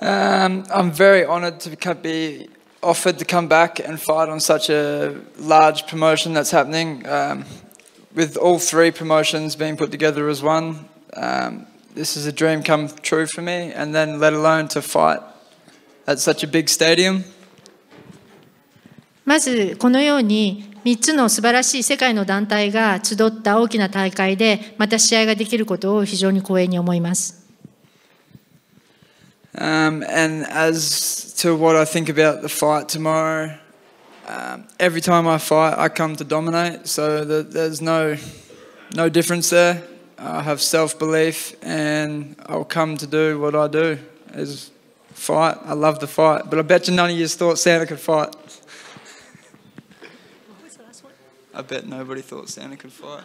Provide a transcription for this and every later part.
Um, I'm very honoured to be offered to come back and fight on such a large promotion that's happening. Um, with all three promotions being put together as one, um, this is a dream come true for me. And then, let alone to fight at such a big stadium. まずこのように3つの素晴らしい世界の団体が集った大きな大会でまた試合ができることを非常に光栄に思います。um, and as to what I think about the fight tomorrow, um, every time I fight, I come to dominate. So the, there's no, no difference there. I have self belief and I'll come to do what I do is fight. I love the fight. But I bet you none of you thought Santa could fight. I bet nobody thought Santa could fight.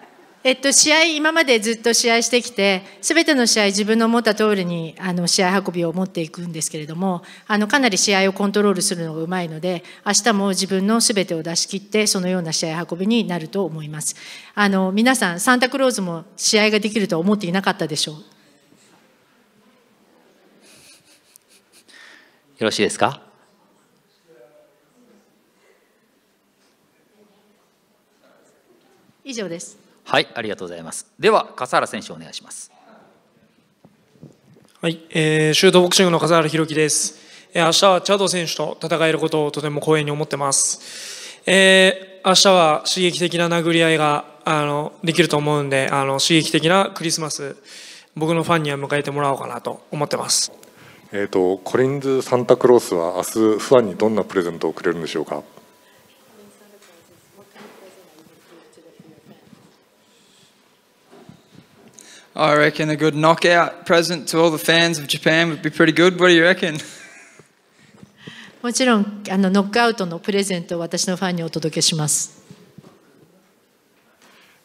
えっと、試合、今までずっと試合してきて、すべての試合、自分の思った通りにあの試合運びを持っていくんですけれども、あのかなり試合をコントロールするのがうまいので、明日も自分のすべてを出し切って、そのような試合運びになると思います。あの皆さん、サンタクローズも試合ができると思っていなかったでしょう。よろしいですか。以上です。はい、ありがとうございます。では、笠原選手お願いします。はい、えー、シュートボクシングの笠原弘樹です。えー、明日はチャド選手と戦えることをとても光栄に思ってます。えー、明日は刺激的な殴り合いがあのできると思うんで、あの刺激的なクリスマス、僕のファンには迎えてもらおうかなと思ってます。えっ、ー、とコリンズサンタクロースは明日ファンにどんなプレゼントをくれるんでしょうか。I reckon a good knockout present to all the fans of Japan would be pretty good. What do you reckon? もちろんあのノックアウトのプレゼントを私のファンにお届けします。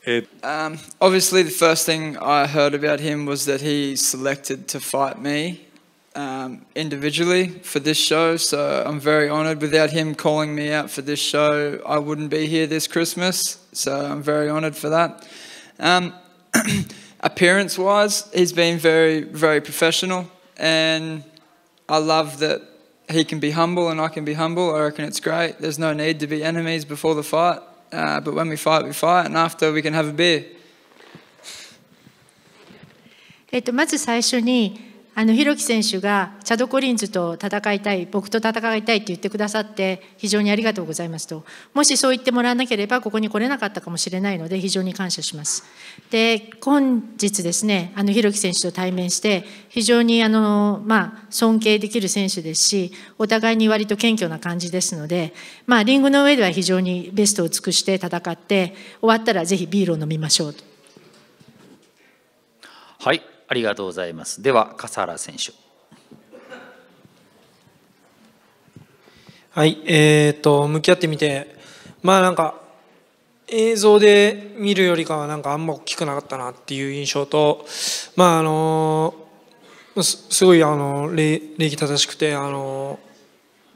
Um, obviously, the first thing I heard about him was that he selected to fight me um, individually for this show. So I'm very honored. Without him calling me out for this show, I wouldn't be here this Christmas. So I'm very honored for that. Um, appearance wise, he's been very, very professional. And I love that he can be humble and I can be humble. I reckon it's great. There's no need to be enemies before the fight. Uh, but when we fight, we fight. And after, we can have a beer. えっと、まず最初にあの弘樹選手がチャド・コリンズと戦いたい僕と戦いたいって言ってくださって非常にありがとうございますともしそう言ってもらわなければここに来れなかったかもしれないので非常に感謝しますで本日ですねあの弘樹選手と対面して非常にあの、まあ、尊敬できる選手ですしお互いに割と謙虚な感じですので、まあ、リングの上では非常にベストを尽くして戦って終わったらぜひビールを飲みましょうとはいありがとうございます。では、笠原選手。はい、えー、っと、向き合ってみて、まあなんか、映像で見るよりかはなんかあんま大きくなかったなっていう印象と、まああのすごいあの礼儀正しくて、あの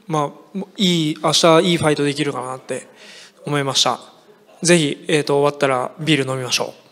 まあ、いい、明日いいファイトできるかなって思いました。ぜひ、えー、っと、終わったらビール飲みましょう。